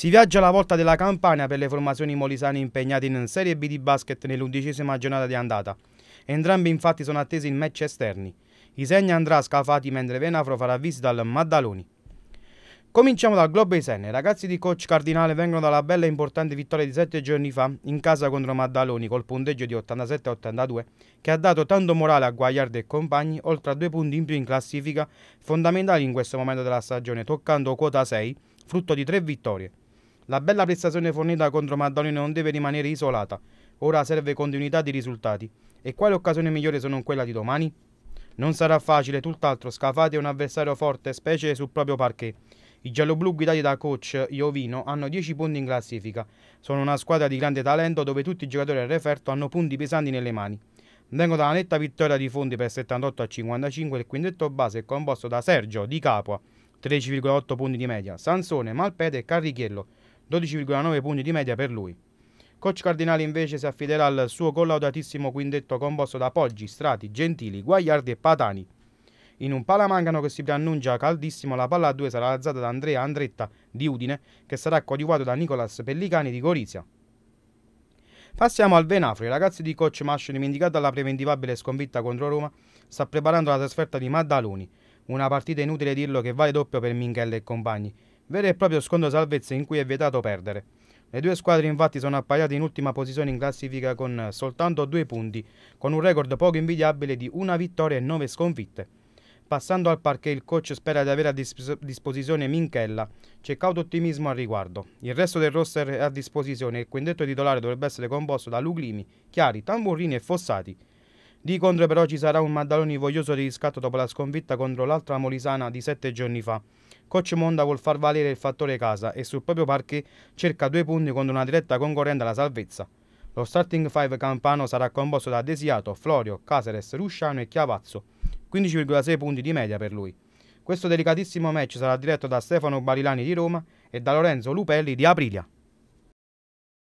Si viaggia alla volta della Campania per le formazioni molisane impegnate in Serie B di basket nell'undicesima giornata di andata. Entrambi infatti sono attesi in match esterni. I segni andrà a Scafati mentre Venafro farà visita al Maddaloni. Cominciamo dal Globo Isenne. I ragazzi di coach Cardinale vengono dalla bella e importante vittoria di sette giorni fa in casa contro Maddaloni col punteggio di 87-82 che ha dato tanto morale a Guagliardo e compagni oltre a due punti in più in classifica fondamentali in questo momento della stagione toccando quota 6 frutto di tre vittorie. La bella prestazione fornita contro Maddaloni non deve rimanere isolata, ora serve continuità di risultati. E quale occasione migliore se non quella di domani? Non sarà facile, tutt'altro, Scafati è un avversario forte, specie sul proprio parquet. I gialloblu guidati da coach Iovino hanno 10 punti in classifica. Sono una squadra di grande talento dove tutti i giocatori al referto hanno punti pesanti nelle mani. Vengo dalla netta vittoria di Fondi per 78 a 55. Il quintetto base è composto da Sergio Di Capua, 13,8 punti di media, Sansone, Malpede e Carrichiello, 12,9 punti di media per lui. Coach Cardinale invece si affiderà al suo collaudatissimo quintetto composto da Poggi, Strati, Gentili, Guagliardi e Patani. In un palamangano che si preannuncia caldissimo, la palla a due sarà alzata da Andrea Andretta di Udine, che sarà coadiuvato da Nicolas Pellicani di Gorizia. Passiamo al Venafro. I ragazzi di coach Mash, dimenticata la preventivabile sconfitta contro Roma, sta preparando la trasferta di Maddaloni. Una partita inutile dirlo che vale doppio per Minchelle e compagni vero e proprio scontro salvezze in cui è vietato perdere. Le due squadre infatti sono appaiate in ultima posizione in classifica con soltanto due punti, con un record poco invidiabile di una vittoria e nove sconfitte. Passando al parquet il coach spera di avere a dis disposizione Minchella, c'è cauto ottimismo al riguardo. Il resto del roster è a disposizione e il quintetto titolare dovrebbe essere composto da Luglimi, Chiari, Tamburrini e Fossati. Di contro però ci sarà un Maddaloni voglioso di riscatto dopo la sconfitta contro l'altra Molisana di sette giorni fa. Coach Monda vuol far valere il fattore casa e sul proprio parquet cerca due punti contro una diretta concorrente alla salvezza. Lo starting 5 campano sarà composto da Desiato, Florio, Caseres, Rusciano e Chiavazzo, 15,6 punti di media per lui. Questo delicatissimo match sarà diretto da Stefano Barilani di Roma e da Lorenzo Lupelli di Aprilia.